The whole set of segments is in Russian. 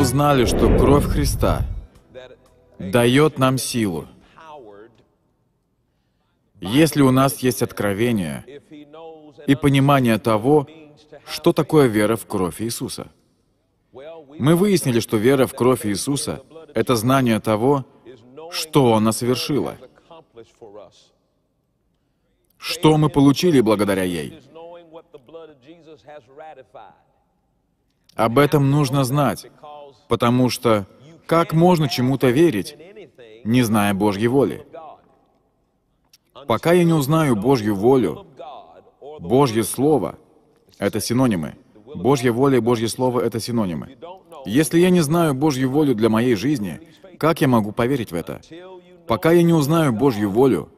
узнали, что кровь Христа дает нам силу. Если у нас есть откровение и понимание того, что такое вера в кровь Иисуса. Мы выяснили, что вера в кровь Иисуса — это знание того, что она совершила, что мы получили благодаря ей. Об этом нужно знать, Потому что как можно чему-то верить, не зная Божьей воли? Пока я не узнаю Божью волю, Божье Слово — это синонимы. Божья воля и Божье Слово — это синонимы. Если я не знаю Божью волю для моей жизни, как я могу поверить в это? Пока я не узнаю Божью волю,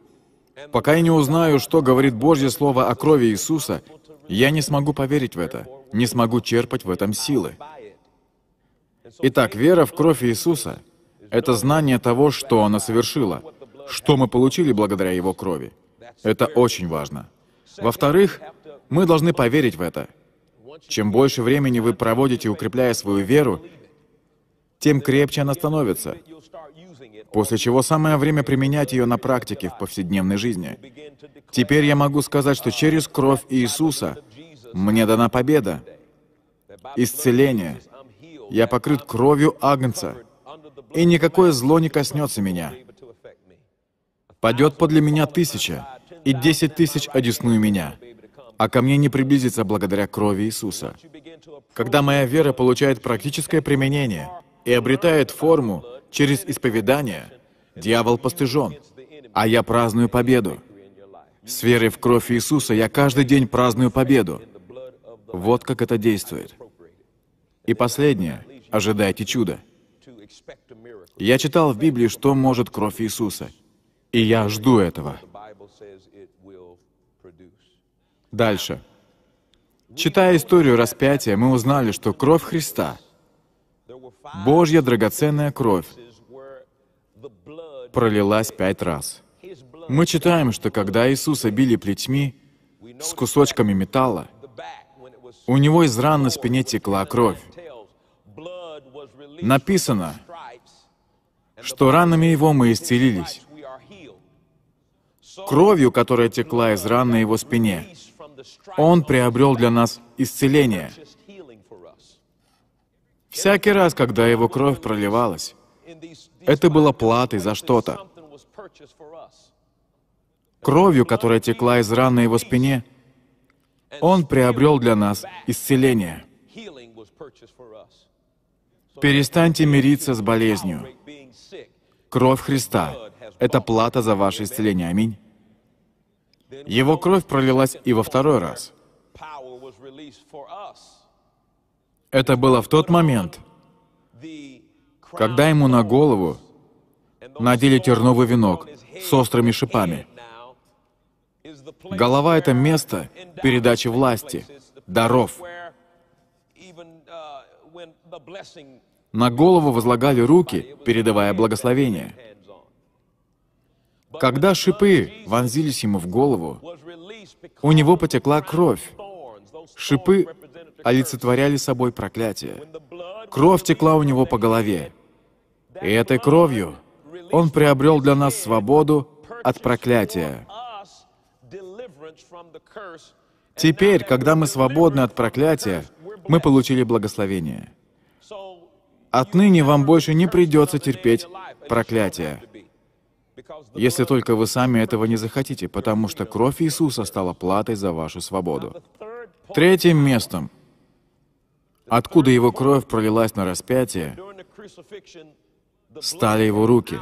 пока я не узнаю, что говорит Божье Слово о крови Иисуса, я не смогу поверить в это, не смогу черпать в этом силы. Итак, вера в кровь Иисуса — это знание того, что она совершила, что мы получили благодаря Его крови. Это очень важно. Во-вторых, мы должны поверить в это. Чем больше времени вы проводите, укрепляя свою веру, тем крепче она становится, после чего самое время применять ее на практике в повседневной жизни. Теперь я могу сказать, что через кровь Иисуса мне дана победа, исцеление — я покрыт кровью Агнца, и никакое зло не коснется меня. Падет подле меня тысяча, и десять тысяч одесную меня, а ко мне не приблизится благодаря крови Иисуса. Когда моя вера получает практическое применение и обретает форму через исповедание, дьявол постыжен, а я праздную победу. С верой в кровь Иисуса я каждый день праздную победу. Вот как это действует. И последнее — ожидайте чуда. Я читал в Библии, что может кровь Иисуса, и я жду этого. Дальше. Читая историю распятия, мы узнали, что кровь Христа, Божья драгоценная кровь, пролилась пять раз. Мы читаем, что когда Иисуса били плетьми с кусочками металла, у него из ран на спине текла кровь написано, что ранами его мы исцелились, кровью, которая текла из ран на его спине. Он приобрел для нас исцеление. Всякий раз, когда его кровь проливалась, это было платой за что-то. Кровью, которая текла из ран на его спине, он приобрел для нас исцеление. Перестаньте мириться с болезнью. Кровь Христа — это плата за ваше исцеление. Аминь. Его кровь пролилась и во второй раз. Это было в тот момент, когда ему на голову надели терновый венок с острыми шипами. Голова — это место передачи власти, даров. На голову возлагали руки, передавая благословение. Когда шипы вонзились ему в голову, у него потекла кровь. Шипы олицетворяли собой проклятие. Кровь текла у него по голове. И этой кровью он приобрел для нас свободу от проклятия. Теперь, когда мы свободны от проклятия, мы получили благословение. Отныне вам больше не придется терпеть проклятие, если только вы сами этого не захотите, потому что кровь Иисуса стала платой за вашу свободу. Третьим местом, откуда его кровь пролилась на распятие, стали его руки.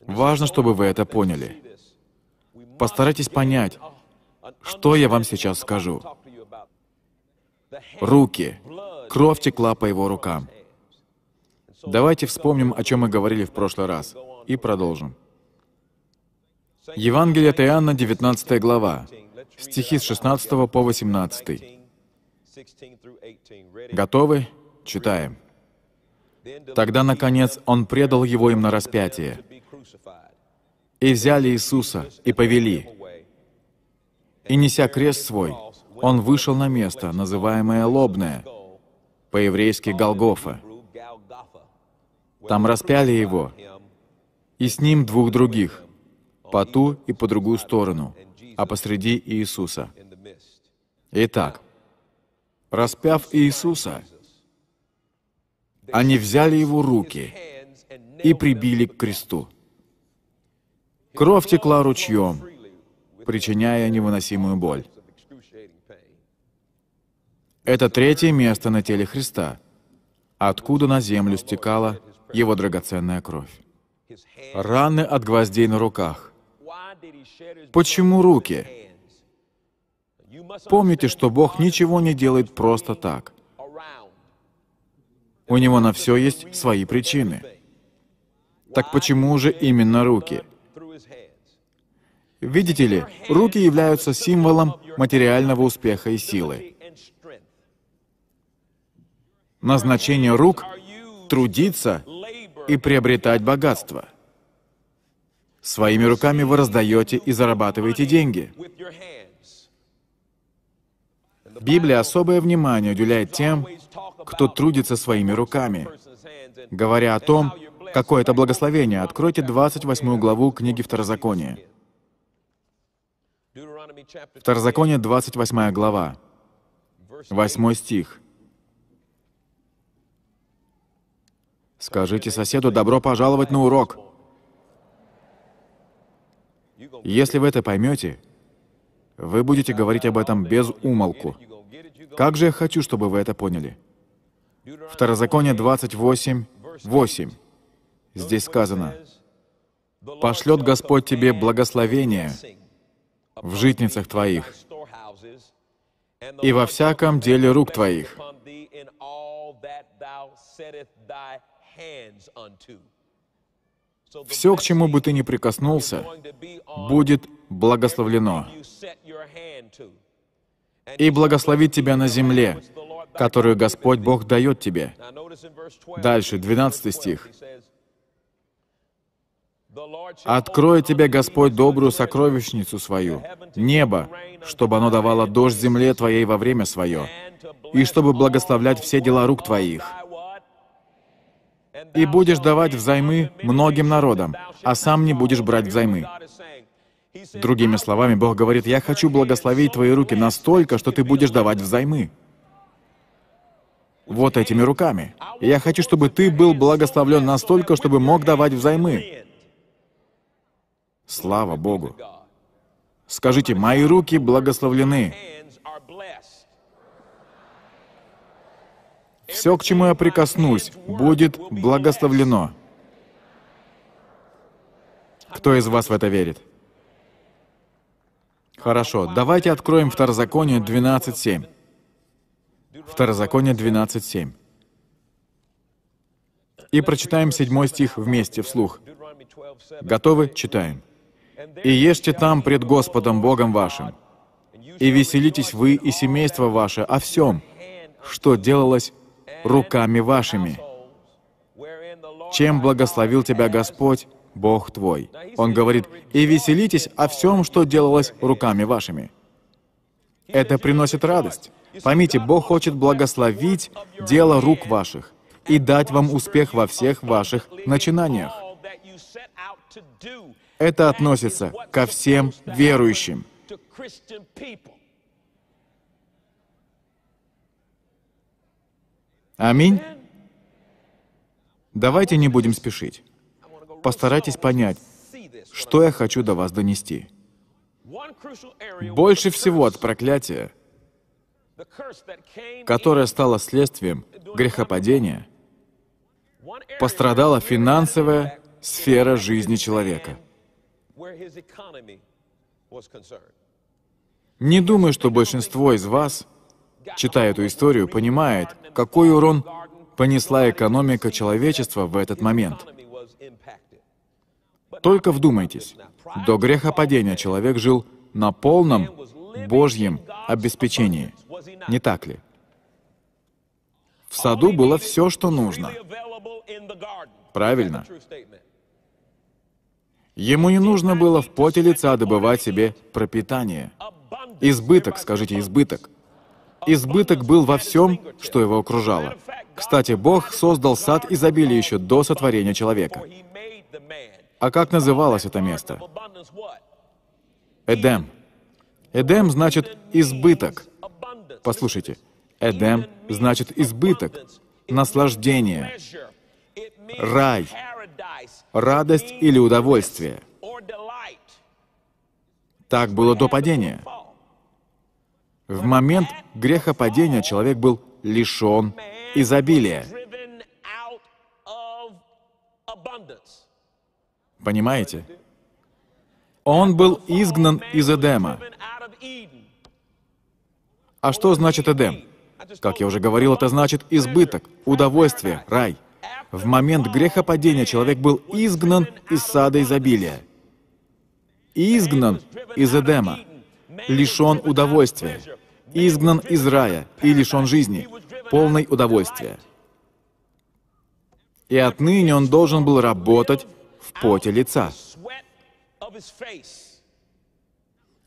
Важно, чтобы вы это поняли. Постарайтесь понять, что я вам сейчас скажу. Руки, Кровь текла по его рукам. Давайте вспомним, о чем мы говорили в прошлый раз, и продолжим. Евангелие от Иоанна, 19 глава, стихи с 16 по 18. Готовы? Читаем. Тогда, наконец, он предал его им на распятие. И взяли Иисуса, и повели. И, неся крест свой, он вышел на место, называемое Лобное, по-еврейски Голгофа. Там распяли его, и с ним двух других, по ту и по другую сторону, а посреди Иисуса. Итак, распяв Иисуса, они взяли его руки и прибили к кресту. Кровь текла ручьем, причиняя невыносимую боль. Это третье место на теле Христа, откуда на землю стекала его драгоценная кровь. Раны от гвоздей на руках. Почему руки? Помните, что Бог ничего не делает просто так. У него на все есть свои причины. Так почему же именно руки? Видите ли, руки являются символом материального успеха и силы назначение рук — трудиться и приобретать богатство. Своими руками вы раздаете и зарабатываете деньги. Библия особое внимание уделяет тем, кто трудится своими руками. Говоря о том, какое это благословение, откройте 28 главу книги Второзакония. Второзаконие, 28 глава, 8 стих. Скажите соседу «добро пожаловать на урок». Если вы это поймете, вы будете говорить об этом без умолку. Как же я хочу, чтобы вы это поняли. Второзаконие 28, 8. Здесь сказано, «Пошлет Господь тебе благословение в житницах твоих и во всяком деле рук твоих». Все, к чему бы ты ни прикоснулся, будет благословлено. И благословит тебя на земле, которую Господь Бог дает тебе. Дальше, 12 стих. «Откроет тебе Господь добрую сокровищницу свою, небо, чтобы оно давало дождь земле твоей во время свое, и чтобы благословлять все дела рук твоих» и будешь давать взаймы многим народам, а сам не будешь брать взаймы. Другими словами, Бог говорит, «Я хочу благословить твои руки настолько, что ты будешь давать взаймы». Вот этими руками. Я хочу, чтобы ты был благословлен настолько, чтобы мог давать взаймы. Слава Богу! Скажите, «Мои руки благословлены, Все, к чему я прикоснусь, будет благословлено. Кто из вас в это верит? Хорошо, давайте откроем Второзаконие 12.7. Второзаконие 12.7. И прочитаем седьмой стих вместе, вслух. Готовы? Читаем. «И ешьте там пред Господом Богом вашим, и веселитесь вы и семейство ваше о всем, что делалось руками вашими. Чем благословил тебя Господь, Бог твой? Он говорит, и веселитесь о всем, что делалось руками вашими. Это приносит радость. Поймите, Бог хочет благословить дело рук ваших и дать вам успех во всех ваших начинаниях. Это относится ко всем верующим. Аминь. Давайте не будем спешить. Постарайтесь понять, что я хочу до вас донести. Больше всего от проклятия, которое стало следствием грехопадения, пострадала финансовая сфера жизни человека. Не думаю, что большинство из вас — читая эту историю, понимает, какой урон понесла экономика человечества в этот момент. Только вдумайтесь, до грехопадения человек жил на полном Божьем обеспечении. Не так ли? В саду было все, что нужно. Правильно. Ему не нужно было в поте лица добывать себе пропитание. Избыток, скажите, избыток. Избыток был во всем, что его окружало. Кстати, Бог создал сад изобилия еще до сотворения человека. А как называлось это место? Эдем. Эдем значит «избыток». Послушайте, Эдем значит «избыток», «наслаждение», «рай», «радость» или «удовольствие». Так было до падения. В момент грехопадения человек был лишен изобилия. Понимаете? Он был изгнан из Эдема. А что значит Эдем? Как я уже говорил, это значит избыток, удовольствие, рай. В момент грехопадения человек был изгнан из сада изобилия. Изгнан из Эдема, лишен удовольствия изгнан из рая и лишен жизни, полной удовольствия. И отныне он должен был работать в поте лица.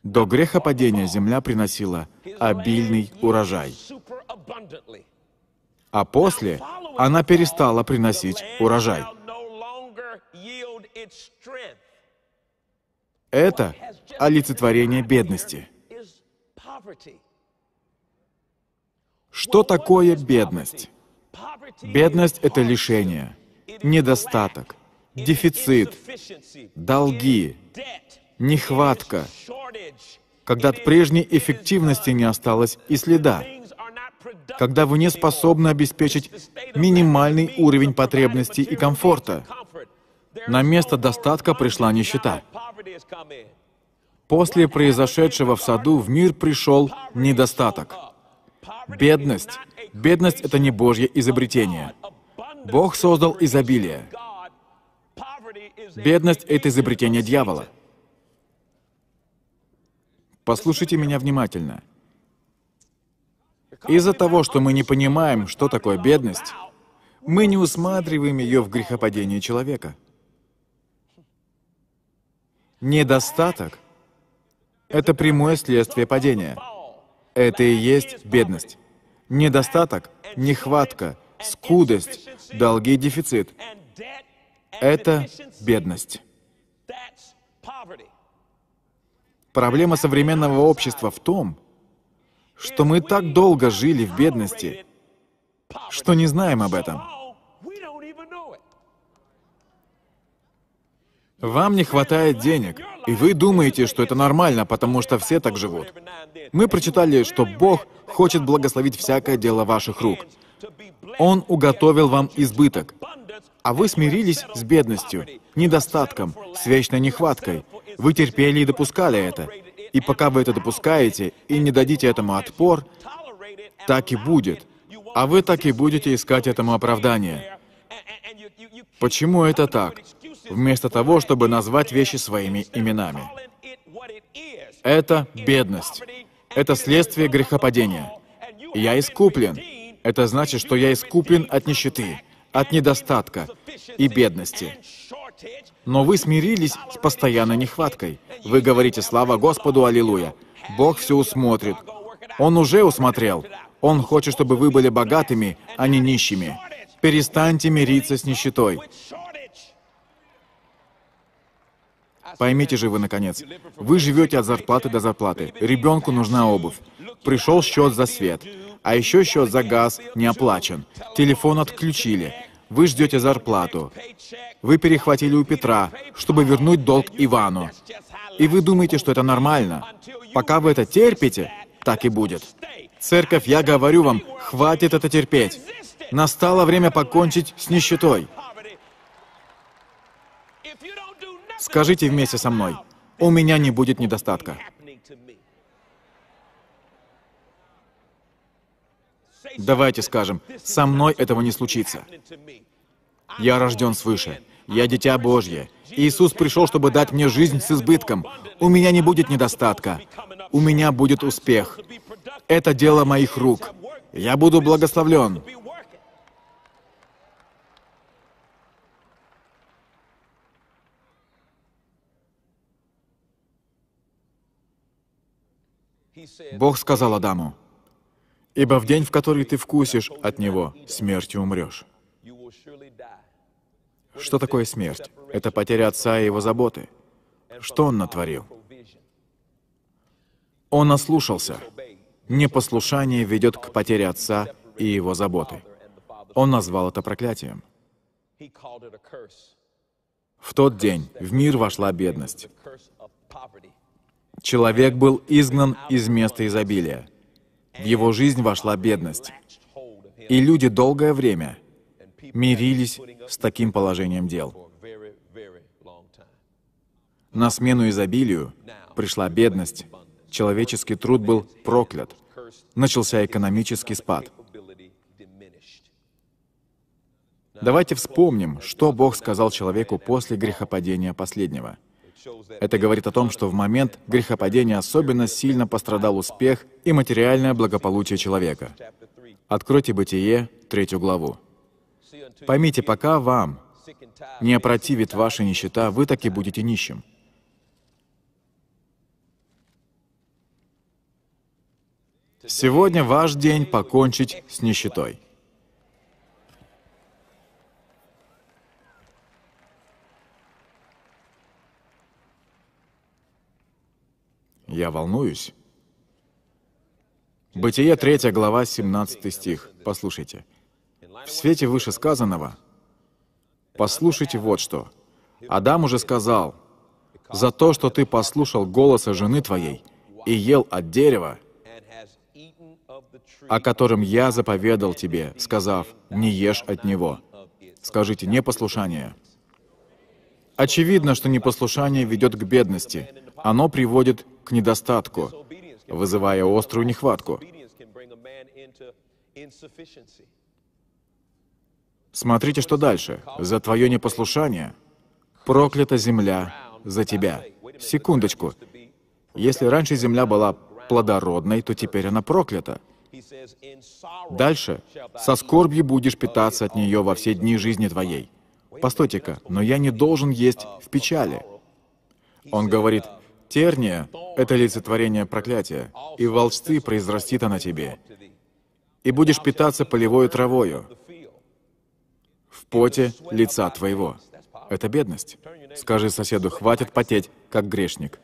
До грехопадения земля приносила обильный урожай. А после она перестала приносить урожай. Это олицетворение бедности. Что такое бедность? Бедность — это лишение, недостаток, дефицит, долги, нехватка, когда от прежней эффективности не осталось и следа, когда вы не способны обеспечить минимальный уровень потребностей и комфорта. На место достатка пришла нищета. После произошедшего в саду в мир пришел недостаток. Бедность. Бедность — это не Божье изобретение. Бог создал изобилие. Бедность — это изобретение дьявола. Послушайте меня внимательно. Из-за того, что мы не понимаем, что такое бедность, мы не усматриваем ее в грехопадении человека. Недостаток — это прямое следствие падения — это и есть бедность. Недостаток, нехватка, скудость, долги дефицит — это бедность. Проблема современного общества в том, что мы так долго жили в бедности, что не знаем об этом. Вам не хватает денег, и вы думаете, что это нормально, потому что все так живут. Мы прочитали, что Бог хочет благословить всякое дело ваших рук. Он уготовил вам избыток, а вы смирились с бедностью, недостатком, с вечной нехваткой. Вы терпели и допускали это. И пока вы это допускаете и не дадите этому отпор, так и будет. А вы так и будете искать этому оправдание. Почему это так? вместо того, чтобы назвать вещи своими именами. Это бедность. Это следствие грехопадения. Я искуплен. Это значит, что я искуплен от нищеты, от недостатка и бедности. Но вы смирились с постоянной нехваткой. Вы говорите «Слава Господу, Аллилуйя». Бог все усмотрит. Он уже усмотрел. Он хочет, чтобы вы были богатыми, а не нищими. Перестаньте мириться с нищетой. Поймите же вы, наконец, вы живете от зарплаты до зарплаты, ребенку нужна обувь. Пришел счет за свет, а еще счет за газ не оплачен, телефон отключили, вы ждете зарплату. Вы перехватили у Петра, чтобы вернуть долг Ивану. И вы думаете, что это нормально. Пока вы это терпите, так и будет. Церковь, я говорю вам, хватит это терпеть. Настало время покончить с нищетой. Скажите вместе со мной, у меня не будет недостатка. Давайте скажем, со мной этого не случится. Я рожден свыше, я дитя Божье. Иисус пришел, чтобы дать мне жизнь с избытком. У меня не будет недостатка, у меня будет успех. Это дело моих рук. Я буду благословлен. Бог сказал Адаму, «Ибо в день, в который ты вкусишь от него, смертью умрешь». Что такое смерть? Это потеря отца и его заботы. Что он натворил? Он ослушался. Непослушание ведет к потере отца и его заботы. Он назвал это проклятием. В тот день в мир вошла бедность. Человек был изгнан из места изобилия. В его жизнь вошла бедность. И люди долгое время мирились с таким положением дел. На смену изобилию пришла бедность, человеческий труд был проклят, начался экономический спад. Давайте вспомним, что Бог сказал человеку после грехопадения последнего — это говорит о том, что в момент грехопадения особенно сильно пострадал успех и материальное благополучие человека. Откройте Бытие, третью главу. «Поймите, пока вам не опротивит ваша нищета, вы таки будете нищим». Сегодня ваш день покончить с нищетой. Я волнуюсь. Бытие 3 глава, 17 стих. Послушайте. В свете вышесказанного послушайте вот что. Адам уже сказал, «За то, что ты послушал голоса жены твоей и ел от дерева, о котором я заповедал тебе, сказав, не ешь от него». Скажите, не послушание. Очевидно, что непослушание ведет к бедности. Оно приводит к недостатку, вызывая острую нехватку. Смотрите, что дальше. «За твое непослушание проклята земля за тебя». Секундочку. Если раньше земля была плодородной, то теперь она проклята. Дальше. «Со скорбью будешь питаться от нее во все дни жизни твоей» постойте-ка, но я не должен есть в печали. Он говорит, терния — это лицетворение проклятия, и волчцы произрастит она тебе, и будешь питаться полевой травою в поте лица твоего. Это бедность. Скажи соседу, хватит потеть, как грешник.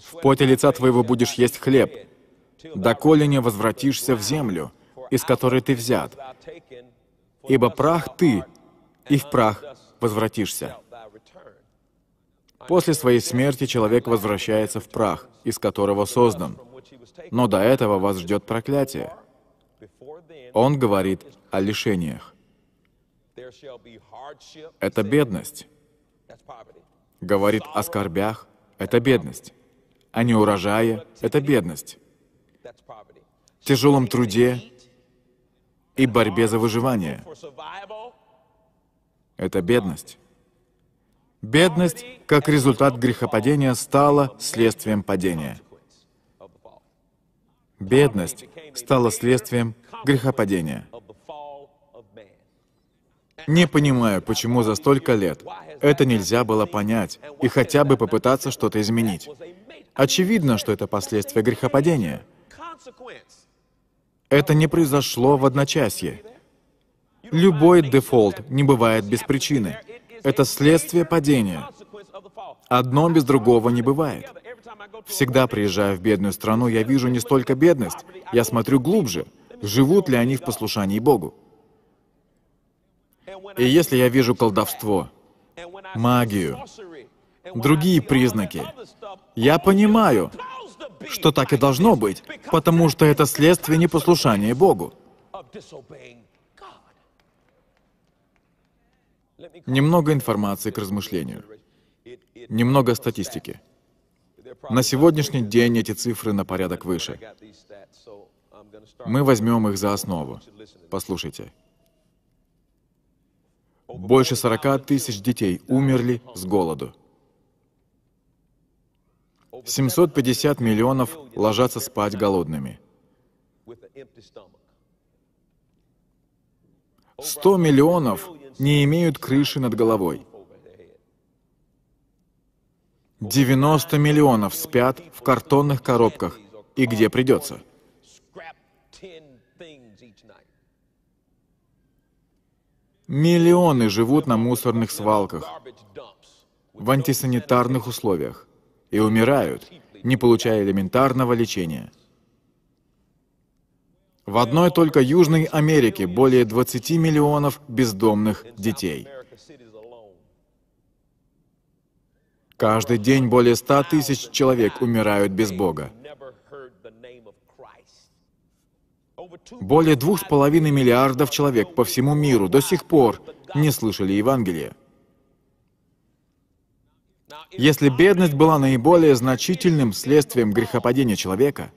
В поте лица твоего будешь есть хлеб, доколе не возвратишься в землю из которой ты взят, ибо прах ты, и в прах возвратишься. После своей смерти человек возвращается в прах, из которого создан. Но до этого вас ждет проклятие. Он говорит о лишениях. Это бедность. Говорит о скорбях — это бедность. О неурожае — это бедность. Тяжелом труде и борьбе за выживание. Это бедность. Бедность, как результат грехопадения, стала следствием падения. Бедность стала следствием грехопадения. Не понимаю, почему за столько лет это нельзя было понять и хотя бы попытаться что-то изменить. Очевидно, что это последствия грехопадения. Это не произошло в одночасье. Любой дефолт не бывает без причины. Это следствие падения. Одно без другого не бывает. Всегда приезжая в бедную страну, я вижу не столько бедность, я смотрю глубже, живут ли они в послушании Богу. И если я вижу колдовство, магию, другие признаки, я понимаю, что так и должно быть, потому что это следствие непослушания Богу. Немного информации к размышлению. Немного статистики. На сегодняшний день эти цифры на порядок выше. Мы возьмем их за основу. Послушайте. Больше 40 тысяч детей умерли с голоду. 750 миллионов ложатся спать голодными. 100 миллионов не имеют крыши над головой. 90 миллионов спят в картонных коробках и где придется. Миллионы живут на мусорных свалках, в антисанитарных условиях и умирают, не получая элементарного лечения. В одной только Южной Америке более 20 миллионов бездомных детей. Каждый день более 100 тысяч человек умирают без Бога. Более 2,5 миллиардов человек по всему миру до сих пор не слышали Евангелия. Если бедность была наиболее значительным следствием грехопадения человека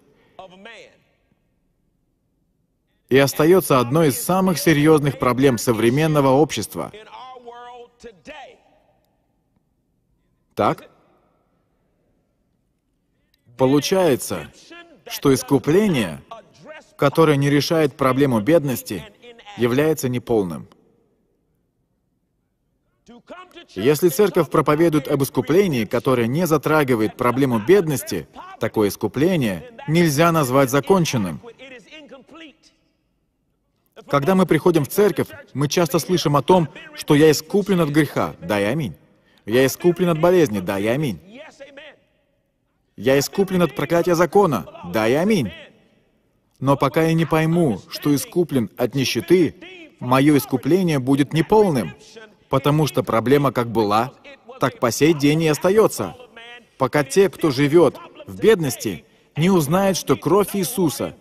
и остается одной из самых серьезных проблем современного общества, так? Получается, что искупление, которое не решает проблему бедности, является неполным. Если церковь проповедует об искуплении, которое не затрагивает проблему бедности, такое искупление нельзя назвать законченным. Когда мы приходим в церковь, мы часто слышим о том, что «я искуплен от греха, да и аминь». «Я искуплен от болезни, да и аминь». «Я искуплен от проклятия закона, да и аминь». Но пока я не пойму, что искуплен от нищеты, мое искупление будет неполным, потому что проблема как была, так по сей день и остается, пока те, кто живет в бедности, не узнают, что кровь Иисуса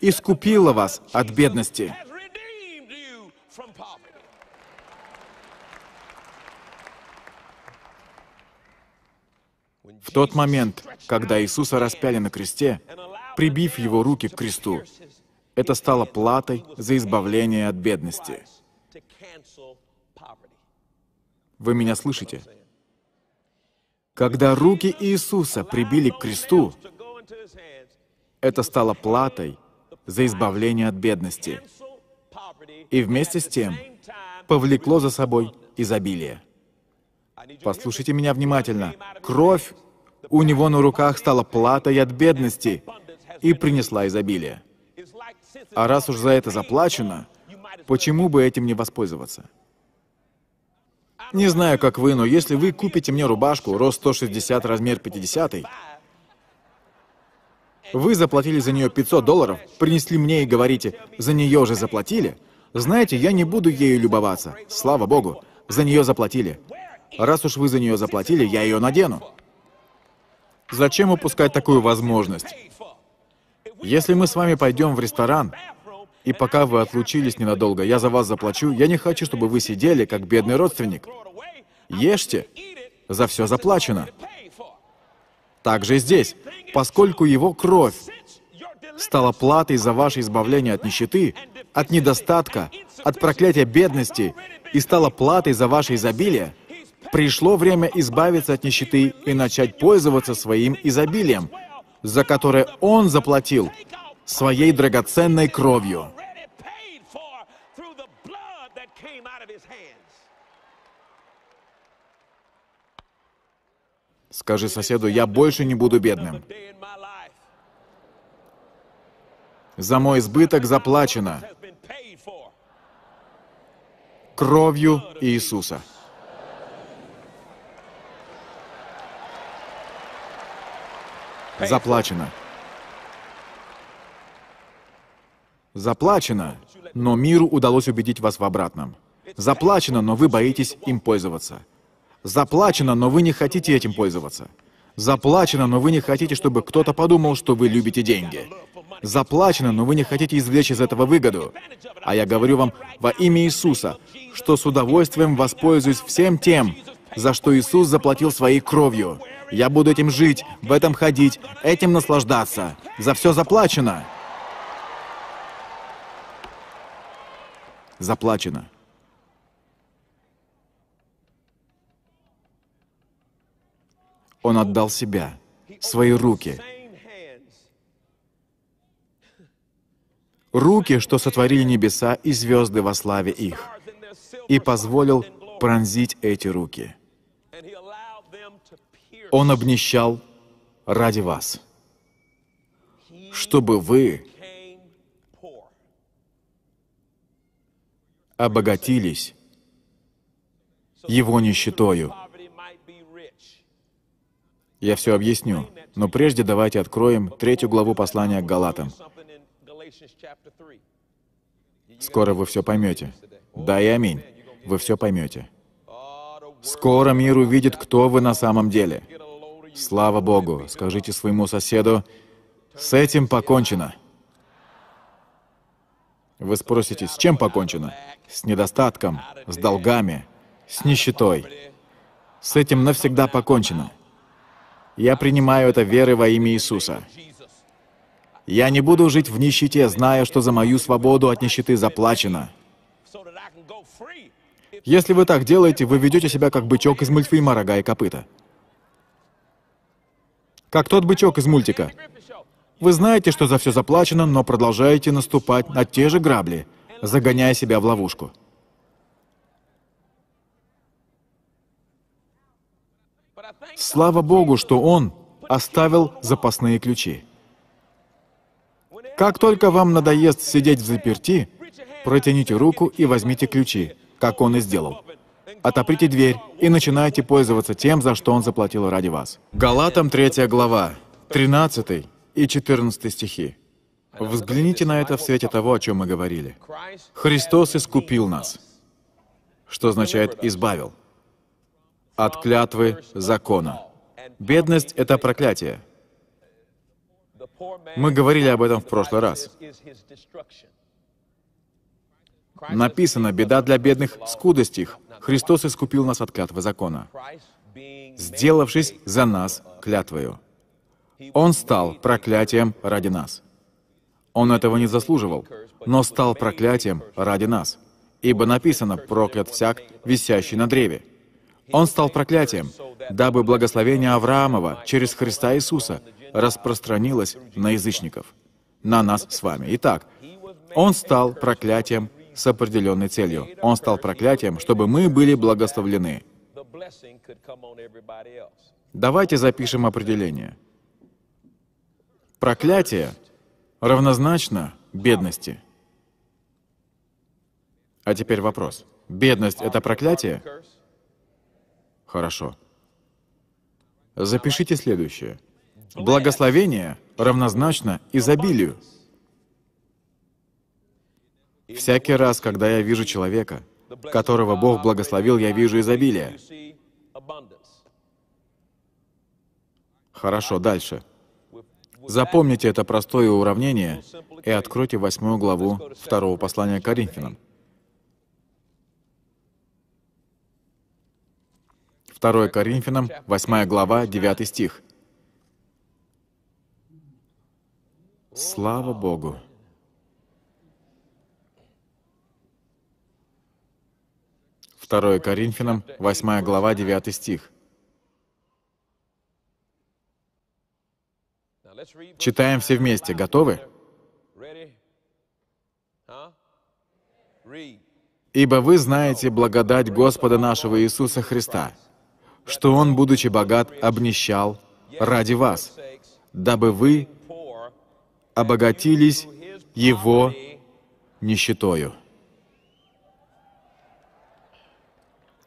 искупила вас от бедности. В тот момент, когда Иисуса распяли на кресте, прибив его руки к кресту, это стало платой за избавление от бедности. Вы меня слышите? Когда руки Иисуса прибили к кресту, это стало платой за избавление от бедности и вместе с тем повлекло за собой изобилие. Послушайте меня внимательно. Кровь у него на руках стала платой от бедности и принесла изобилие. А раз уж за это заплачено, почему бы этим не воспользоваться? Не знаю, как вы, но если вы купите мне рубашку, рост 160, размер 50, вы заплатили за нее 500 долларов, принесли мне и говорите, за нее же заплатили. Знаете, я не буду ею любоваться. Слава богу, за нее заплатили. Раз уж вы за нее заплатили, я ее надену. Зачем упускать такую возможность? Если мы с вами пойдем в ресторан, и пока вы отлучились ненадолго, я за вас заплачу. Я не хочу, чтобы вы сидели, как бедный родственник. Ешьте. За все заплачено. Так же здесь. Поскольку его кровь стала платой за ваше избавление от нищеты, от недостатка, от проклятия бедности и стала платой за ваше изобилие, пришло время избавиться от нищеты и начать пользоваться своим изобилием, за которое Он заплатил, своей драгоценной кровью. Скажи соседу, я больше не буду бедным. За мой избыток заплачено кровью Иисуса. Заплачено. Заплачено, но миру удалось убедить вас в обратном. Заплачено, но вы боитесь им пользоваться. Заплачено, но вы не хотите этим пользоваться. Заплачено, но вы не хотите, чтобы кто-то подумал, что вы любите деньги. Заплачено, но вы не хотите извлечь из этого выгоду. А я говорю вам во имя Иисуса, что с удовольствием воспользуюсь всем тем, за что Иисус заплатил своей кровью. Я буду этим жить, в этом ходить, этим наслаждаться. За все заплачено. заплачено. Он отдал себя, свои руки. Руки, что сотворили небеса и звезды во славе их, и позволил пронзить эти руки. Он обнищал ради вас, чтобы вы обогатились его нищетою. Я все объясню, но прежде давайте откроем третью главу послания к Галатам. Скоро вы все поймете. Да и аминь. Вы все поймете. Скоро мир увидит, кто вы на самом деле. Слава Богу, скажите своему соседу, с этим покончено. Вы спросите, с чем покончено? С недостатком, с долгами, с нищетой. С этим навсегда покончено. Я принимаю это верой во имя Иисуса. Я не буду жить в нищете, зная, что за мою свободу от нищеты заплачено. Если вы так делаете, вы ведете себя как бычок из мультфильма «Рога и копыта». Как тот бычок из мультика. Вы знаете, что за все заплачено, но продолжаете наступать на те же грабли, загоняя себя в ловушку. Слава Богу, что Он оставил запасные ключи. Как только вам надоест сидеть в заперти, протяните руку и возьмите ключи, как Он и сделал. Отоприте дверь и начинайте пользоваться тем, за что Он заплатил ради вас. Галатам 3 глава, 13 и 14 стихи. Взгляните на это в свете того, о чем мы говорили. Христос искупил нас, что означает «избавил» от клятвы закона. Бедность — это проклятие. Мы говорили об этом в прошлый раз. Написано, беда для бедных — скудость их. Христос искупил нас от клятвы закона, сделавшись за нас клятвою. Он стал проклятием ради нас. Он этого не заслуживал, но стал проклятием ради нас. Ибо написано «проклят всяк, висящий на древе». Он стал проклятием, дабы благословение Авраамова через Христа Иисуса распространилось на язычников, на нас с вами. Итак, он стал проклятием с определенной целью. Он стал проклятием, чтобы мы были благословлены. Давайте запишем определение. Проклятие равнозначно бедности. А теперь вопрос. Бедность — это проклятие? Хорошо. Запишите следующее. Благословение равнозначно изобилию. Всякий раз, когда я вижу человека, которого Бог благословил, я вижу изобилие. Хорошо, дальше. Запомните это простое уравнение и откройте восьмую главу второго послания Коринфянам. Второе Коринфянам, 8 глава, 9 стих. Слава Богу! Второе Коринфянам, 8 глава, 9 стих. Читаем все вместе. Готовы? «Ибо вы знаете благодать Господа нашего Иисуса Христа, что Он, будучи богат, обнищал ради вас, дабы вы обогатились Его нищетою».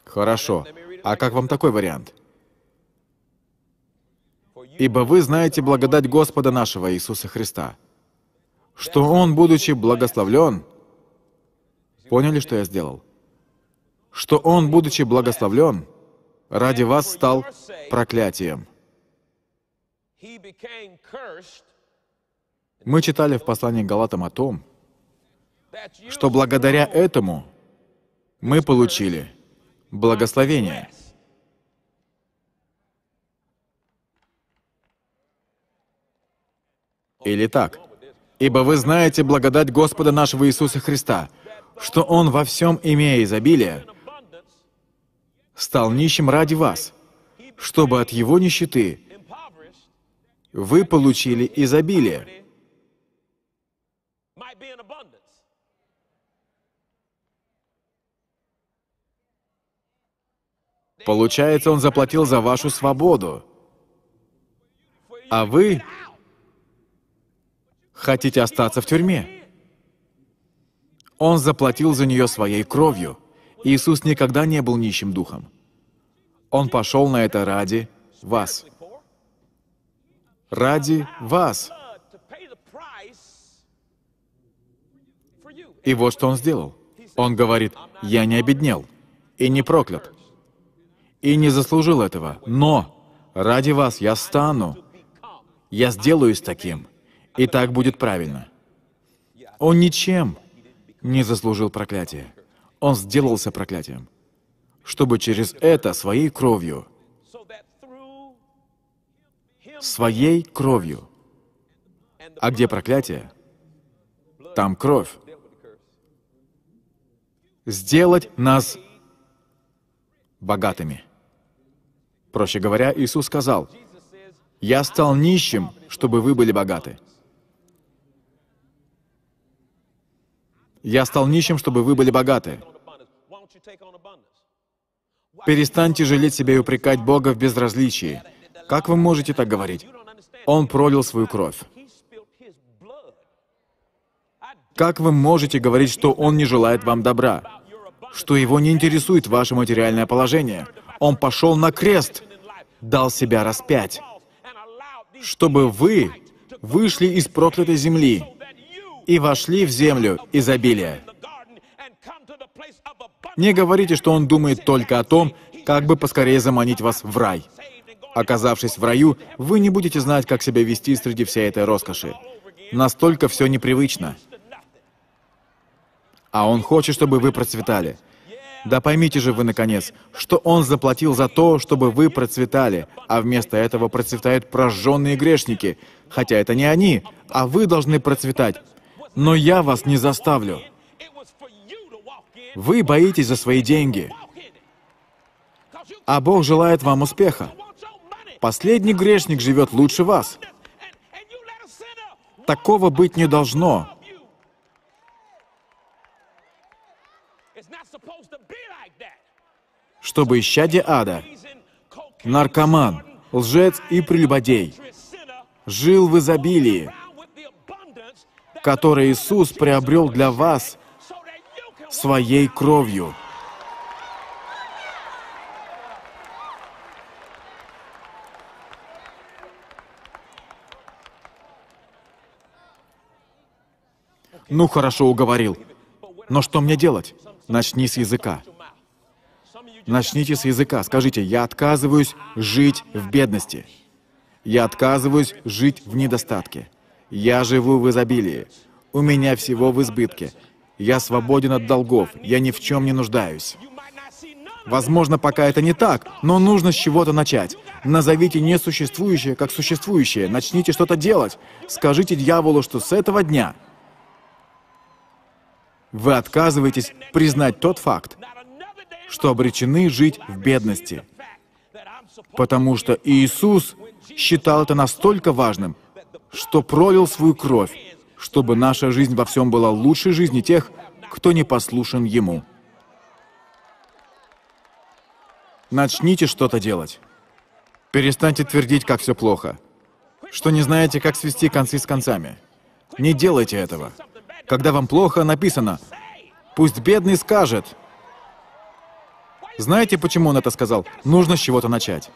Хорошо. А как вам такой вариант? ибо вы знаете благодать Господа нашего Иисуса Христа, что Он, будучи благословлен, поняли, что я сделал? Что Он, будучи благословлен, ради вас стал проклятием. Мы читали в послании Галатам о том, что благодаря этому мы получили благословение — Или так? «Ибо вы знаете благодать Господа нашего Иисуса Христа, что Он во всем, имея изобилие, стал нищим ради вас, чтобы от Его нищеты вы получили изобилие». Получается, Он заплатил за вашу свободу. А вы хотите остаться в тюрьме? Он заплатил за нее своей кровью. Иисус никогда не был нищим духом. Он пошел на это ради вас. Ради вас. И вот что он сделал. Он говорит, «Я не обеднел и не проклят, и не заслужил этого, но ради вас я стану, я сделаюсь таким» и так будет правильно. Он ничем не заслужил проклятия. Он сделался проклятием, чтобы через это своей кровью, своей кровью, а где проклятие, там кровь, сделать нас богатыми. Проще говоря, Иисус сказал, «Я стал нищим, чтобы вы были богаты». Я стал нищим, чтобы вы были богаты. Перестаньте жалеть себя и упрекать Бога в безразличии. Как вы можете так говорить? Он пролил свою кровь. Как вы можете говорить, что Он не желает вам добра? Что Его не интересует ваше материальное положение? Он пошел на крест, дал себя распять, чтобы вы вышли из проклятой земли, и вошли в землю изобилия. Не говорите, что он думает только о том, как бы поскорее заманить вас в рай. Оказавшись в раю, вы не будете знать, как себя вести среди всей этой роскоши. Настолько все непривычно. А он хочет, чтобы вы процветали. Да поймите же вы, наконец, что он заплатил за то, чтобы вы процветали, а вместо этого процветают прожженные грешники. Хотя это не они, а вы должны процветать, но я вас не заставлю. Вы боитесь за свои деньги, а Бог желает вам успеха. Последний грешник живет лучше вас. Такого быть не должно. Чтобы исчадие ада, наркоман, лжец и прелюбодей, жил в изобилии, который Иисус приобрел для вас своей кровью. Ну хорошо, уговорил. Но что мне делать? Начни с языка. Начните с языка. Скажите, я отказываюсь жить в бедности. Я отказываюсь жить в недостатке. Я живу в изобилии. У меня всего в избытке. Я свободен от долгов. Я ни в чем не нуждаюсь. Возможно, пока это не так, но нужно с чего-то начать. Назовите несуществующее как существующее. Начните что-то делать. Скажите дьяволу, что с этого дня вы отказываетесь признать тот факт, что обречены жить в бедности. Потому что Иисус считал это настолько важным, что пролил свою кровь, чтобы наша жизнь во всем была лучше жизни тех, кто не послушен Ему. Начните что-то делать. Перестаньте твердить, как все плохо, что не знаете, как свести концы с концами. Не делайте этого. Когда вам плохо, написано, пусть бедный скажет. Знаете, почему он это сказал? Нужно с чего-то начать.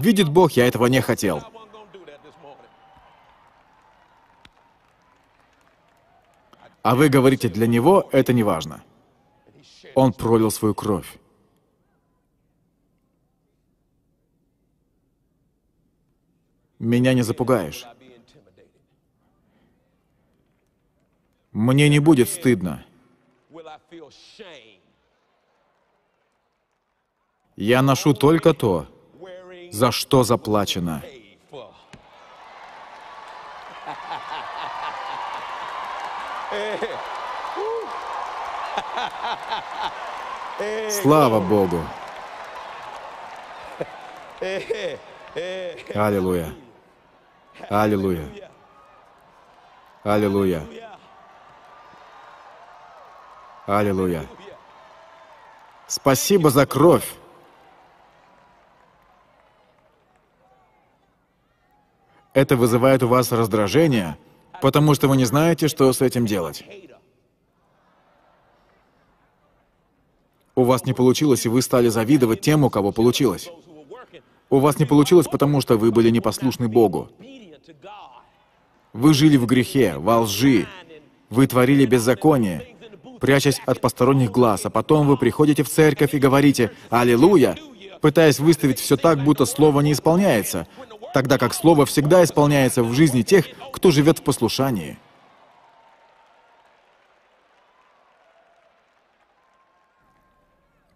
Видит Бог, я этого не хотел. А вы говорите, для него это не важно. Он пролил свою кровь. Меня не запугаешь. Мне не будет стыдно. Я ношу только то, за что заплачено. Слава Богу! Аллилуйя! Аллилуйя! Аллилуйя! Аллилуйя! Спасибо за кровь! это вызывает у вас раздражение, потому что вы не знаете, что с этим делать. У вас не получилось, и вы стали завидовать тем, у кого получилось. У вас не получилось, потому что вы были непослушны Богу. Вы жили в грехе, во лжи. Вы творили беззаконие, прячась от посторонних глаз, а потом вы приходите в церковь и говорите «Аллилуйя!», пытаясь выставить все так, будто слово не исполняется тогда как слово всегда исполняется в жизни тех, кто живет в послушании.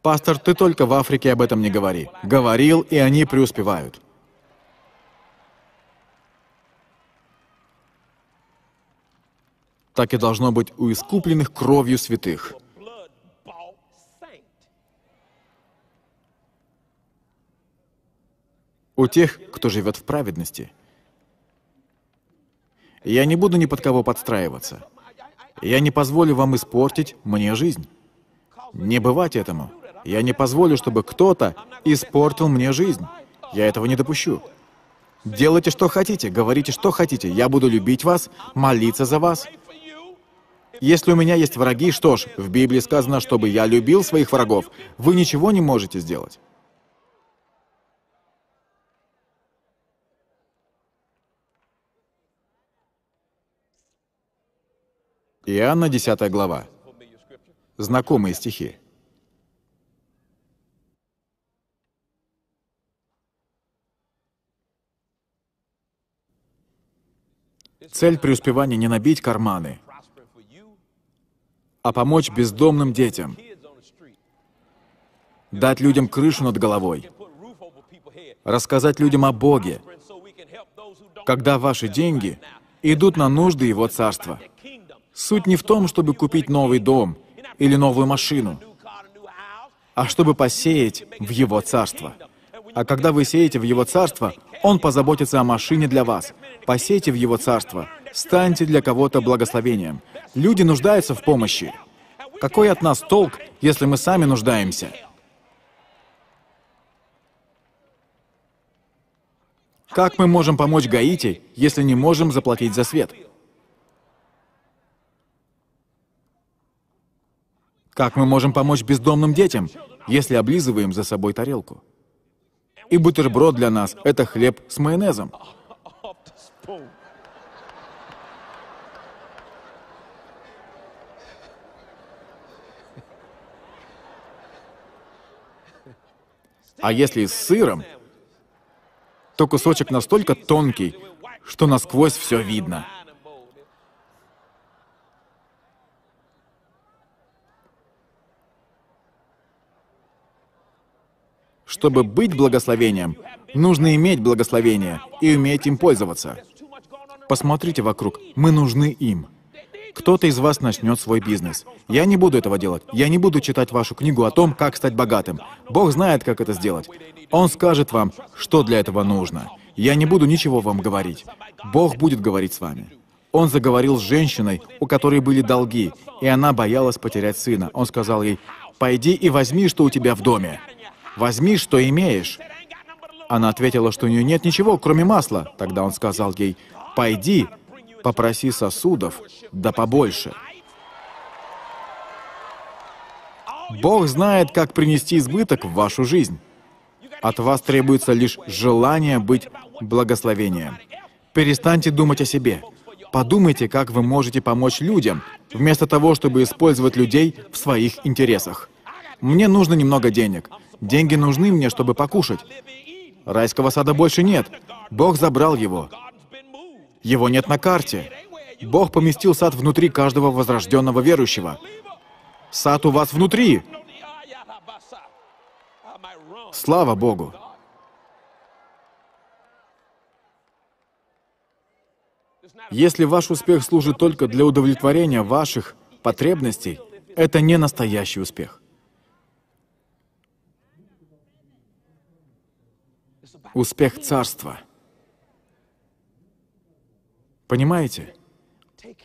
Пастор, ты только в Африке об этом не говори. Говорил, и они преуспевают. Так и должно быть у искупленных кровью святых. у тех, кто живет в праведности. Я не буду ни под кого подстраиваться. Я не позволю вам испортить мне жизнь. Не бывать этому. Я не позволю, чтобы кто-то испортил мне жизнь. Я этого не допущу. Делайте, что хотите, говорите, что хотите. Я буду любить вас, молиться за вас. Если у меня есть враги, что ж, в Библии сказано, чтобы я любил своих врагов. Вы ничего не можете сделать. Иоанна 10 глава. Знакомые стихи. Цель преуспевания не набить карманы, а помочь бездомным детям, дать людям крышу над головой, рассказать людям о Боге, когда ваши деньги идут на нужды Его Царства. Суть не в том, чтобы купить новый дом или новую машину, а чтобы посеять в Его Царство. А когда вы сеете в Его Царство, Он позаботится о машине для вас. Посейте в Его Царство, станьте для кого-то благословением. Люди нуждаются в помощи. Какой от нас толк, если мы сами нуждаемся? Как мы можем помочь Гаити, если не можем заплатить за свет? Как мы можем помочь бездомным детям, если облизываем за собой тарелку? И бутерброд для нас — это хлеб с майонезом. А если с сыром, то кусочек настолько тонкий, что насквозь все видно. Чтобы быть благословением, нужно иметь благословение и уметь им пользоваться. Посмотрите вокруг, мы нужны им. Кто-то из вас начнет свой бизнес. Я не буду этого делать. Я не буду читать вашу книгу о том, как стать богатым. Бог знает, как это сделать. Он скажет вам, что для этого нужно. Я не буду ничего вам говорить. Бог будет говорить с вами. Он заговорил с женщиной, у которой были долги, и она боялась потерять сына. Он сказал ей, «Пойди и возьми, что у тебя в доме» возьми, что имеешь». Она ответила, что у нее нет ничего, кроме масла. Тогда он сказал ей, «Пойди, попроси сосудов, да побольше». Бог знает, как принести избыток в вашу жизнь. От вас требуется лишь желание быть благословением. Перестаньте думать о себе. Подумайте, как вы можете помочь людям, вместо того, чтобы использовать людей в своих интересах. Мне нужно немного денег. Деньги нужны мне, чтобы покушать. Райского сада больше нет. Бог забрал его. Его нет на карте. Бог поместил сад внутри каждого возрожденного верующего. Сад у вас внутри. Слава Богу! Если ваш успех служит только для удовлетворения ваших потребностей, это не настоящий успех. успех царства. Понимаете?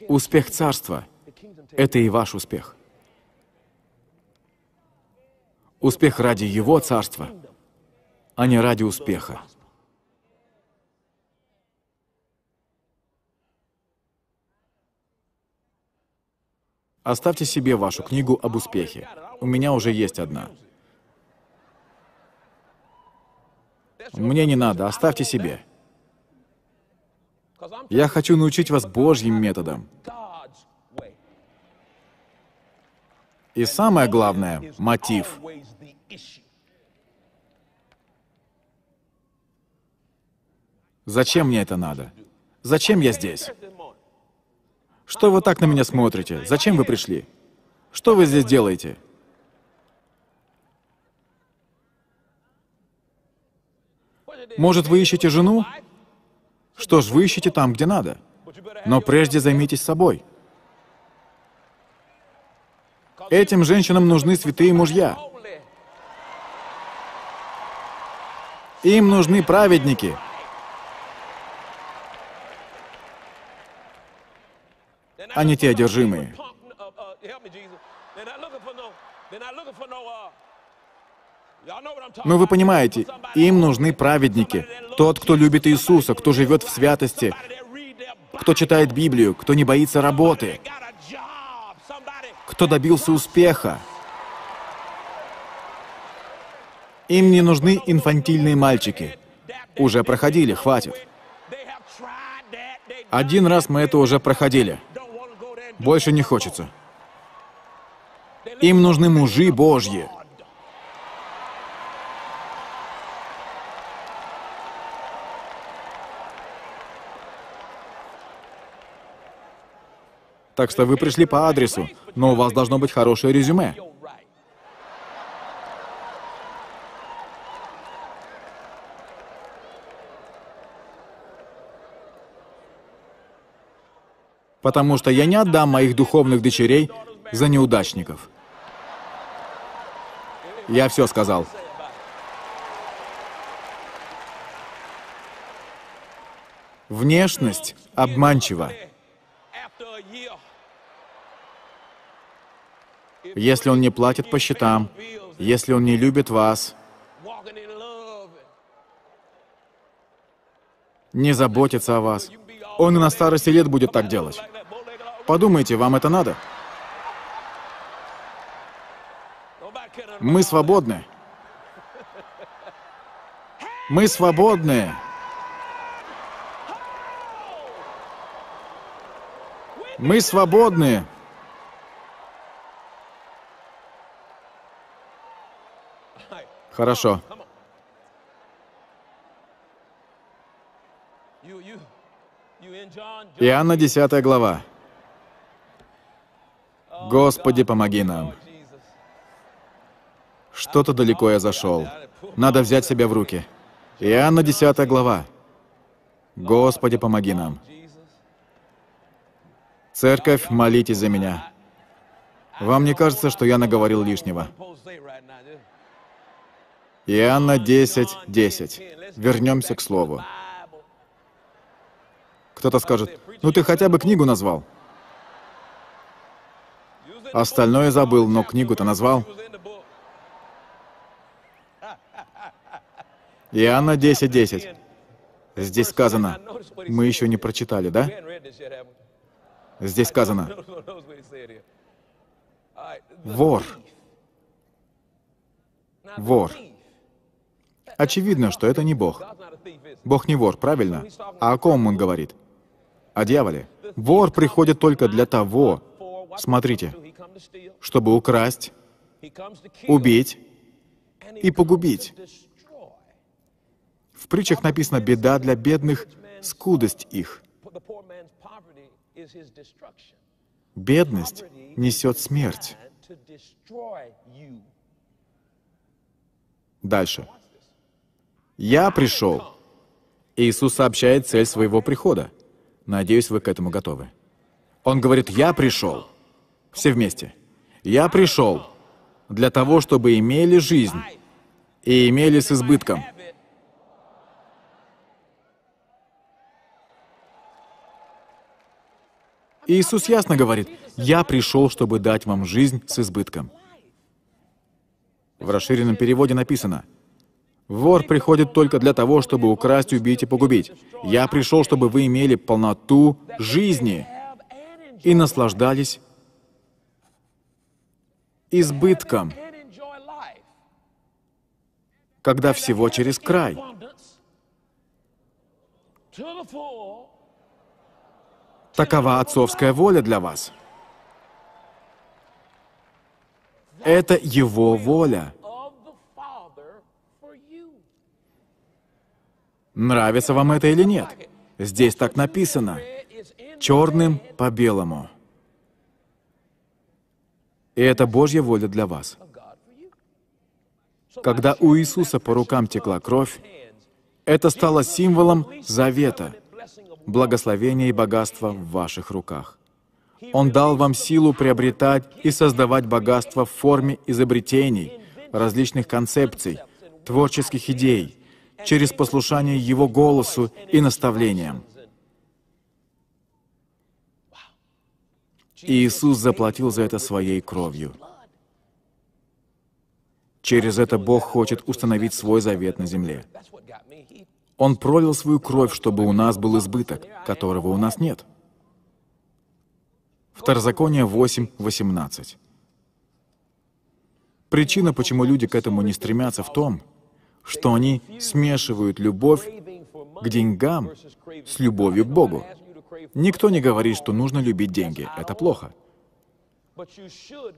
Успех царства — это и ваш успех. Успех ради Его царства, а не ради успеха. Оставьте себе вашу книгу об успехе. У меня уже есть одна. Мне не надо, оставьте себе. Я хочу научить вас Божьим методам. И самое главное — мотив. Зачем мне это надо? Зачем я здесь? Что вы так на меня смотрите? Зачем вы пришли? Что вы здесь делаете? Может, вы ищете жену? Что ж, вы ищете там, где надо. Но прежде займитесь собой. Этим женщинам нужны святые мужья. Им нужны праведники. А не те одержимые. Но вы понимаете, им нужны праведники. Тот, кто любит Иисуса, кто живет в святости, кто читает Библию, кто не боится работы, кто добился успеха. Им не нужны инфантильные мальчики. Уже проходили, хватит. Один раз мы это уже проходили. Больше не хочется. Им нужны мужи Божьи. Так что вы пришли по адресу, но у вас должно быть хорошее резюме. Потому что я не отдам моих духовных дочерей за неудачников. Я все сказал. Внешность обманчива. Если он не платит по счетам, если он не любит вас, не заботится о вас, он и на старости лет будет так делать. Подумайте, вам это надо? Мы свободны. Мы свободны. Мы свободны. Хорошо. Иоанна 10 глава. Господи, помоги нам. Что-то далеко я зашел. Надо взять себя в руки. Иоанна 10 глава. Господи, помоги нам. Церковь, молитесь за меня. Вам не кажется, что я наговорил лишнего? Иоанна 10, 10. Вернемся к слову. Кто-то скажет, ну ты хотя бы книгу назвал. Остальное забыл, но книгу-то назвал. Иоанна 10.10. 10. Здесь сказано, мы еще не прочитали, да? Здесь сказано. Вор. Вор. Очевидно, что это не Бог. Бог не вор, правильно? А о ком он говорит? О дьяволе. Вор приходит только для того, смотрите, чтобы украсть, убить и погубить. В притчах написано «беда для бедных, скудость их». Бедность несет смерть. Дальше. «Я пришел». Иисус сообщает цель своего прихода. Надеюсь, вы к этому готовы. Он говорит, «Я пришел». Все вместе. «Я пришел для того, чтобы имели жизнь и имели с избытком». Иисус ясно говорит, «Я пришел, чтобы дать вам жизнь с избытком». В расширенном переводе написано, «Вор приходит только для того, чтобы украсть, убить и погубить. Я пришел, чтобы вы имели полноту жизни и наслаждались избытком, когда всего через край». Такова отцовская воля для вас. Это Его воля. Нравится вам это или нет? Здесь так написано. Черным по белому. И это Божья воля для вас. Когда у Иисуса по рукам текла кровь, это стало символом завета — благословение и богатство в ваших руках. Он дал вам силу приобретать и создавать богатство в форме изобретений, различных концепций, творческих идей, через послушание Его голосу и наставлениям. И Иисус заплатил за это своей кровью. Через это Бог хочет установить свой завет на земле. Он пролил свою кровь, чтобы у нас был избыток, которого у нас нет. Второзаконие 8.18. Причина, почему люди к этому не стремятся, в том, что они смешивают любовь к деньгам с любовью к Богу. Никто не говорит, что нужно любить деньги. Это плохо.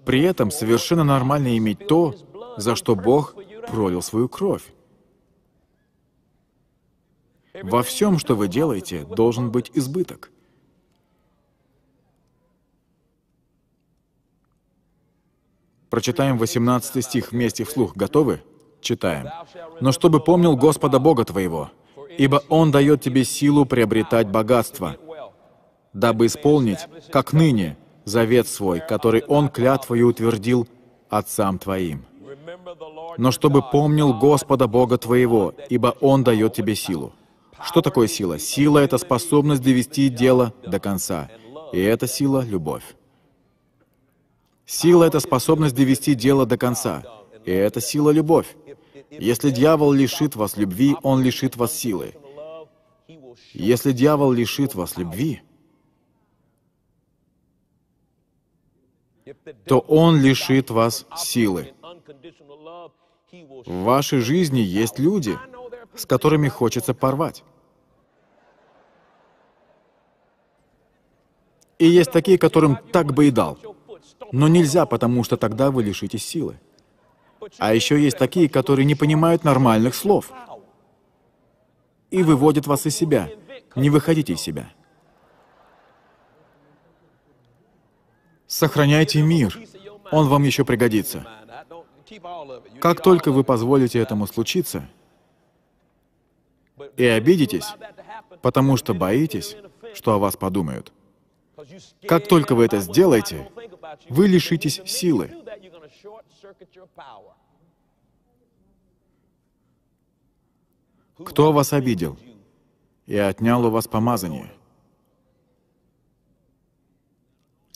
При этом совершенно нормально иметь то, за что Бог пролил свою кровь. Во всем, что вы делаете, должен быть избыток. Прочитаем 18 стих вместе вслух. Готовы? Читаем. «Но чтобы помнил Господа Бога твоего, ибо Он дает тебе силу приобретать богатство, дабы исполнить, как ныне, завет свой, который Он клятвою утвердил отцам твоим. Но чтобы помнил Господа Бога твоего, ибо Он дает тебе силу». Что такое сила? Сила — это способность довести дело до конца. И эта сила — любовь. Сила — это способность довести дело до конца. И эта сила — любовь. Если дьявол лишит вас любви, он лишит вас силы. Если дьявол лишит вас любви, то он лишит вас силы. В вашей жизни есть люди — с которыми хочется порвать. И есть такие, которым так бы и дал. Но нельзя, потому что тогда вы лишитесь силы. А еще есть такие, которые не понимают нормальных слов и выводят вас из себя. Не выходите из себя. Сохраняйте мир. Он вам еще пригодится. Как только вы позволите этому случиться, и обидитесь, потому что боитесь, что о вас подумают. Как только вы это сделаете, вы лишитесь силы. Кто вас обидел и отнял у вас помазание?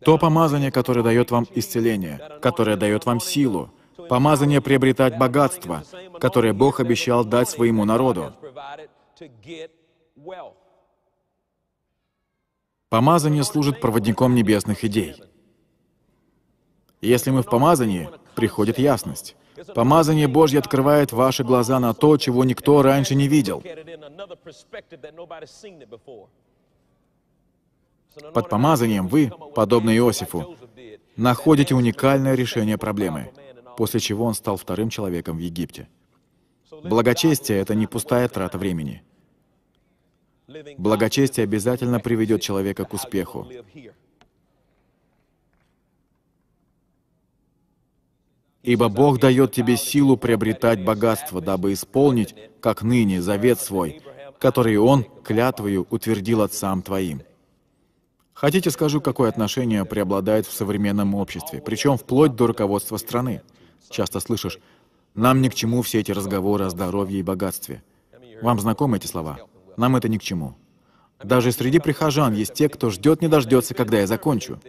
То помазание, которое дает вам исцеление, которое дает вам силу, помазание приобретать богатство, которое Бог обещал дать своему народу. Помазание служит проводником небесных идей. Если мы в помазании, приходит ясность. Помазание Божье открывает ваши глаза на то, чего никто раньше не видел. Под помазанием вы, подобно Иосифу, находите уникальное решение проблемы, после чего он стал вторым человеком в Египте. Благочестие — это не пустая трата времени. Благочестие обязательно приведет человека к успеху. Ибо Бог дает тебе силу приобретать богатство, дабы исполнить, как ныне, завет свой, который Он клятвою утвердил отцам твоим. Хотите, скажу, какое отношение преобладает в современном обществе, причем вплоть до руководства страны. Часто слышишь, нам ни к чему все эти разговоры о здоровье и богатстве. Вам знакомы эти слова? Нам это ни к чему. Даже среди прихожан есть те, кто ждет не дождется, когда я закончу.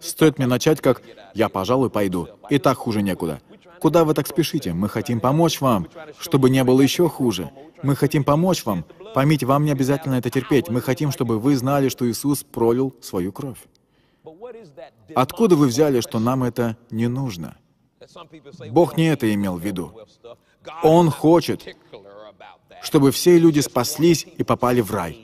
Стоит мне начать, как «я, пожалуй, пойду». И так хуже некуда. Куда вы так спешите? Мы хотим помочь вам, чтобы не было еще хуже. Мы хотим помочь вам. Поймите, вам не обязательно это терпеть. Мы хотим, чтобы вы знали, что Иисус пролил свою кровь. Откуда вы взяли, что нам это не нужно? Бог не это имел в виду. Он хочет, чтобы все люди спаслись и попали в рай.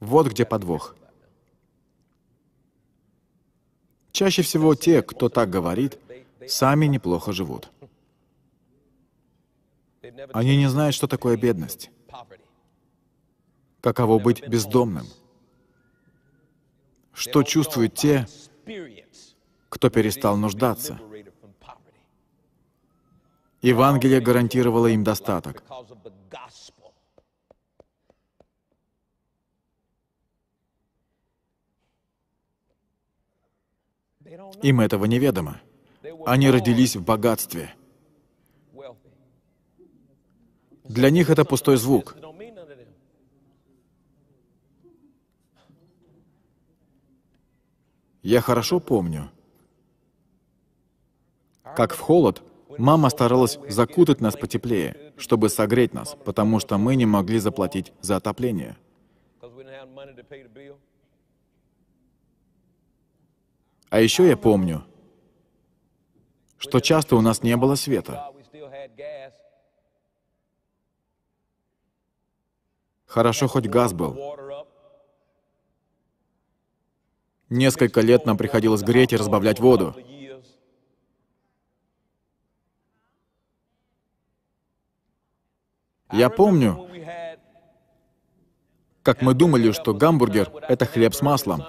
Вот где подвох. Чаще всего те, кто так говорит, сами неплохо живут. Они не знают, что такое бедность. Каково быть бездомным? Что чувствуют те, кто перестал нуждаться? Евангелие гарантировало им достаток. Им этого неведомо. Они родились в богатстве — Для них это пустой звук. Я хорошо помню, как в холод мама старалась закутать нас потеплее, чтобы согреть нас, потому что мы не могли заплатить за отопление. А еще я помню, что часто у нас не было света. Хорошо, хоть газ был. Несколько лет нам приходилось греть и разбавлять воду. Я помню, как мы думали, что гамбургер — это хлеб с маслом,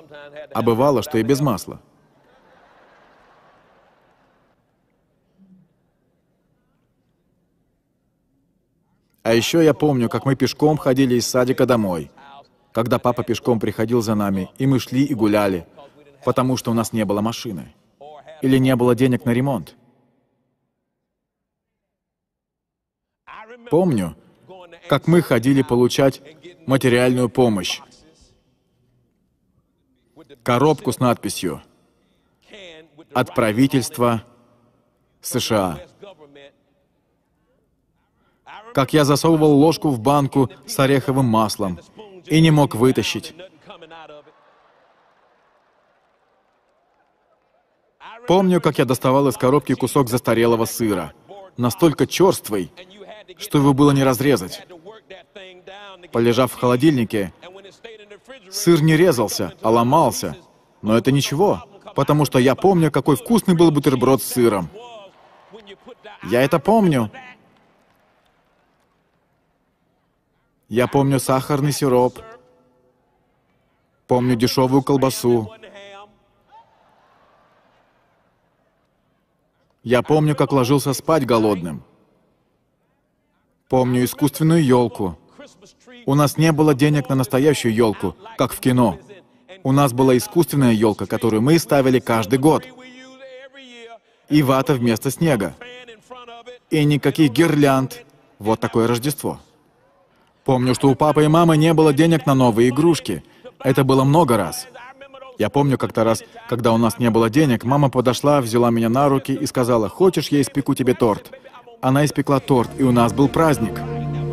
а бывало, что и без масла. А еще я помню, как мы пешком ходили из садика домой, когда папа пешком приходил за нами, и мы шли и гуляли, потому что у нас не было машины или не было денег на ремонт. Помню, как мы ходили получать материальную помощь. Коробку с надписью «От правительства США» как я засовывал ложку в банку с ореховым маслом и не мог вытащить. Помню, как я доставал из коробки кусок застарелого сыра, настолько черствый, что его было не разрезать. Полежав в холодильнике, сыр не резался, а ломался. Но это ничего, потому что я помню, какой вкусный был бутерброд с сыром. Я это помню, Я помню сахарный сироп, помню дешевую колбасу. Я помню, как ложился спать голодным. Помню искусственную елку. У нас не было денег на настоящую елку, как в кино. У нас была искусственная елка, которую мы ставили каждый год. И вата вместо снега. И никаких гирлянд. Вот такое Рождество. Помню, что у папы и мамы не было денег на новые игрушки. Это было много раз. Я помню как-то раз, когда у нас не было денег, мама подошла, взяла меня на руки и сказала, «Хочешь, я испеку тебе торт?» Она испекла торт, и у нас был праздник.